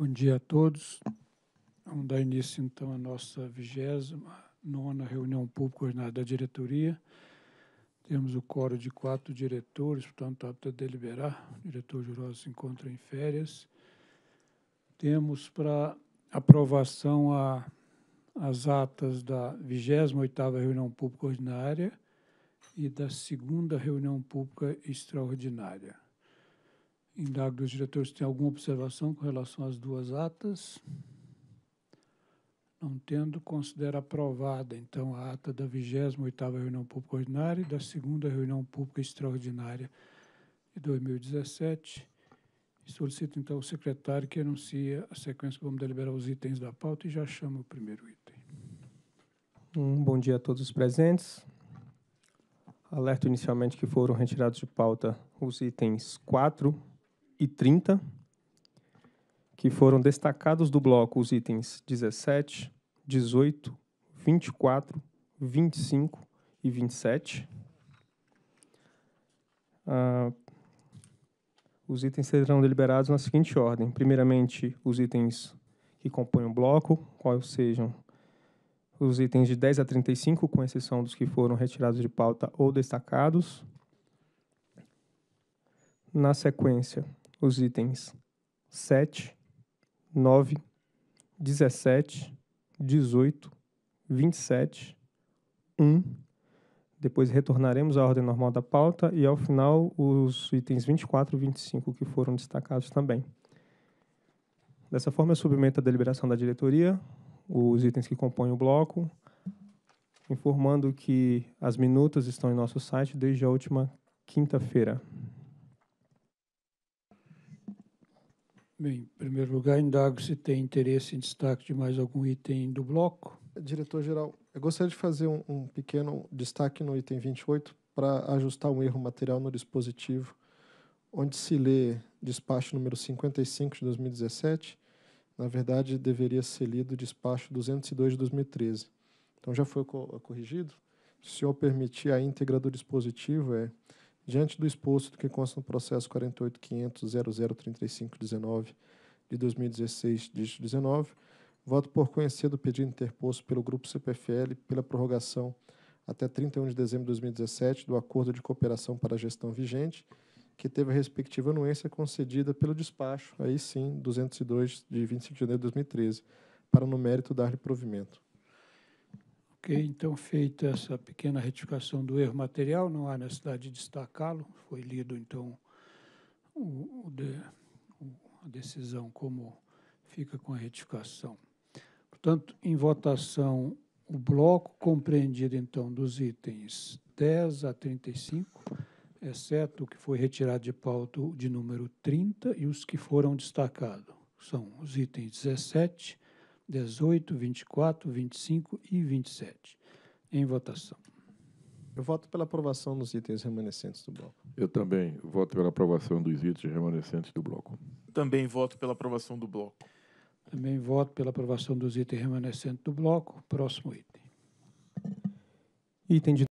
Bom dia a todos. Vamos dar início, então, à nossa 29ª reunião pública ordinária da diretoria. Temos o coro de quatro diretores, portanto, apto a deliberar. O diretor Jurosa se encontra em férias. Temos para aprovação a, as atas da 28ª reunião pública ordinária e da segunda reunião pública extraordinária. Indago dos diretores tem alguma observação com relação às duas atas. Não tendo, considera aprovada, então, a ata da 28ª reunião pública ordinária e da segunda reunião pública extraordinária de 2017. solicito, então, ao secretário que anuncie a sequência que vamos deliberar os itens da pauta e já chama o primeiro item. Um bom dia a todos os presentes. Alerto inicialmente que foram retirados de pauta os itens 4, e 30, que foram destacados do bloco os itens 17, 18, 24, 25 e 27. Ah, os itens serão deliberados na seguinte ordem: primeiramente, os itens que compõem o bloco, quais sejam os itens de 10 a 35, com exceção dos que foram retirados de pauta ou destacados. Na sequência, os itens 7, 9, 17, 18, 27, 1. Depois retornaremos à ordem normal da pauta e, ao final, os itens 24 e 25 que foram destacados também. Dessa forma, eu submeto a deliberação da diretoria, os itens que compõem o bloco, informando que as minutas estão em nosso site desde a última quinta-feira. Bem, em primeiro lugar, indago se tem interesse em destaque de mais algum item do bloco. Diretor-geral, eu gostaria de fazer um, um pequeno destaque no item 28 para ajustar um erro material no dispositivo, onde se lê despacho número 55 de 2017, na verdade deveria ser lido despacho 202 de 2013. Então já foi corrigido. Se o senhor permitir a íntegra do dispositivo, é Diante do exposto do que consta no processo 48.500.003519 de 2016, dígito 19, voto por conhecer do pedido interposto pelo Grupo CPFL pela prorrogação até 31 de dezembro de 2017 do Acordo de Cooperação para a Gestão vigente, que teve a respectiva anuência concedida pelo despacho, aí sim, 202 de 25 de janeiro de 2013, para no mérito dar-lhe provimento. Ok, então, feita essa pequena retificação do erro material, não há necessidade de destacá-lo, foi lido, então, o, o de, o, a decisão como fica com a retificação. Portanto, em votação, o bloco compreendido, então, dos itens 10 a 35, exceto o que foi retirado de pauta de número 30 e os que foram destacados. São os itens 17, 18, 24, 25 e 27. Em votação. Eu voto pela aprovação dos itens remanescentes do bloco. Eu também voto pela aprovação dos itens remanescentes do bloco. Também voto pela aprovação do bloco. Também voto pela aprovação dos itens remanescentes do bloco. Próximo item. Item de